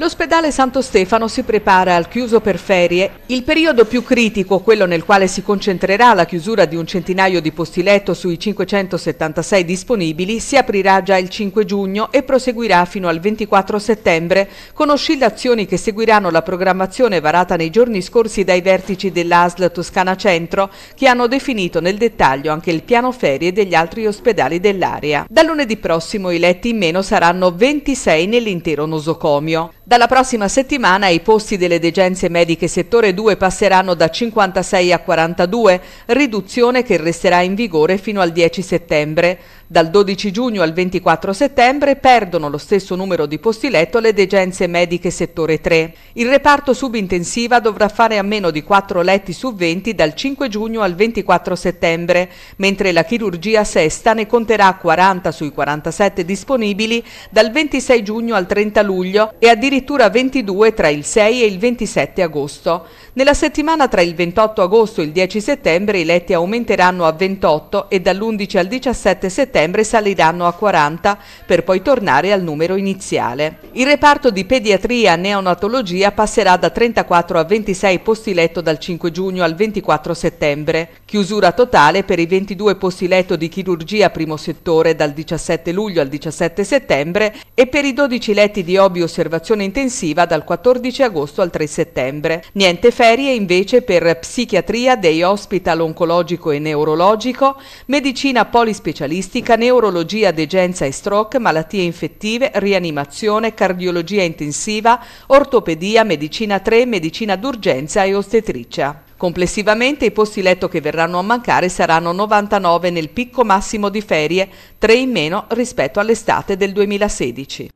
L'ospedale Santo Stefano si prepara al chiuso per ferie. Il periodo più critico, quello nel quale si concentrerà la chiusura di un centinaio di posti letto sui 576 disponibili, si aprirà già il 5 giugno e proseguirà fino al 24 settembre, con oscillazioni che seguiranno la programmazione varata nei giorni scorsi dai vertici dell'ASL Toscana Centro, che hanno definito nel dettaglio anche il piano ferie degli altri ospedali dell'area. Da lunedì prossimo i letti in meno saranno 26 nell'intero nosocomio. Dalla prossima settimana i posti delle degenze mediche settore 2 passeranno da 56 a 42, riduzione che resterà in vigore fino al 10 settembre. Dal 12 giugno al 24 settembre perdono lo stesso numero di posti letto le degenze mediche settore 3. Il reparto subintensiva dovrà fare a meno di 4 letti su 20 dal 5 giugno al 24 settembre, mentre la chirurgia sesta ne conterà 40 sui 47 disponibili dal 26 giugno al 30 luglio e addirittura 22 tra il 6 e il 27 agosto. Nella settimana tra il 28 agosto e il 10 settembre i letti aumenteranno a 28 e dall'11 al 17 settembre settembre saliranno a 40 per poi tornare al numero iniziale. Il reparto di pediatria e neonatologia passerà da 34 a 26 posti letto dal 5 giugno al 24 settembre, chiusura totale per i 22 posti letto di chirurgia primo settore dal 17 luglio al 17 settembre e per i 12 letti di OBI osservazione intensiva dal 14 agosto al 3 settembre. Niente ferie invece per psichiatria, day hospital oncologico e neurologico, medicina polispecialistica Onca, neurologia, degenza e stroke, malattie infettive, rianimazione, cardiologia intensiva, ortopedia, medicina 3, medicina d'urgenza e ostetricia. Complessivamente i posti letto che verranno a mancare saranno 99 nel picco massimo di ferie, 3 in meno rispetto all'estate del 2016.